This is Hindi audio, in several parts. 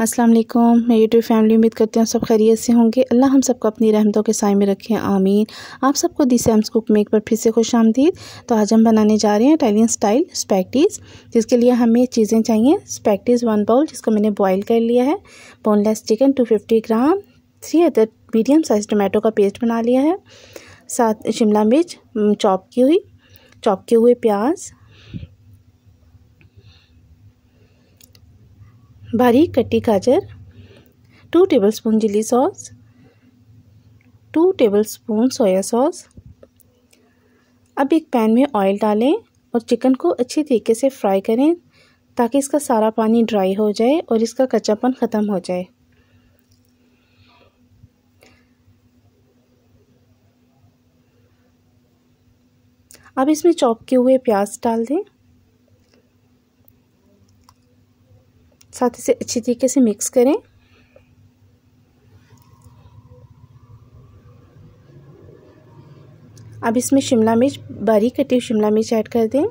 अस्सलाम वालेकुम मेरी यूट्यूब फैमिली उम्मीद करती हूँ सब खैरियत से होंगे अल्लाह हम सबको अपनी रहमतों के साय में रखें आमीन आप सबको दी सैम्स कुक में एक बार फिर से खुश आमदीद तो आज हम बनाने जा रहे हैं इटालियन स्टाइल स्पैक्टीज़ जिसके लिए हमें चीज़ें चाहिए स्पैक्टिस वन बाउल जिसको मैंने बॉयल कर लिया है boneless chicken two fifty gram three other medium size tomato का पेस्ट बना लिया है साथ शिमला मिर्च चॉप की हुई चॉप किए हुए प्याज बारीक कट्टी गाजर two tablespoon chilli sauce two tablespoon soya sauce अब एक पैन में ऑयल डालें और चिकन को अच्छे तरीके से फ्राई करें ताकि इसका सारा पानी ड्राई हो जाए और इसका कच्चापन ख़त्म हो जाए अब इसमें चॉप किए हुए प्याज डाल दें साथ इसे अच्छी तरीके से मिक्स करें अब इसमें शिमला मिर्च बारीक कटी हुई शिमला मिर्च ऐड कर दें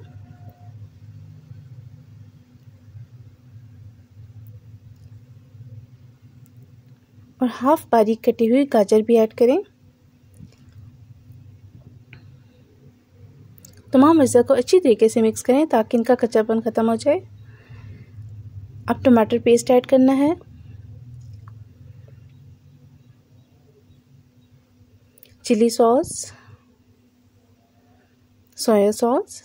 और हाफ बारीक कटी हुई गाजर भी ऐड करें तमाम मज़ा को अच्छी तरीके से मिक्स करें ताकि इनका कच्चापन ख़त्म हो जाए अब टमाटर पेस्ट ऐड करना है चिली सॉस सोया सॉस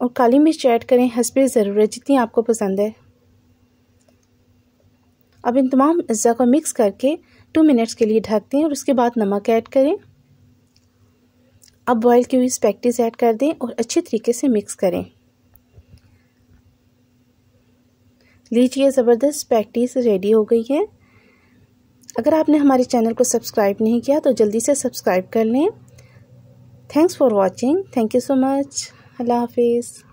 और काली मिर्च ऐड करें हंसबे ज़रूरत जितनी आपको पसंद है अब इन तमाम अज्जा को मिक्स करके टू मिनट्स के लिए ढक दें और उसके बाद नमक ऐड करें अब बॉयल की हुई स्पैक्टिस ऐड कर दें और अच्छे तरीके से मिक्स करें लीजिए ज़बरदस्त स्पैक्टिस रेडी हो गई है अगर आपने हमारे चैनल को सब्सक्राइब नहीं किया तो जल्दी से सब्सक्राइब कर लें thanks for watching thank you so much अल्लाह हाफिज़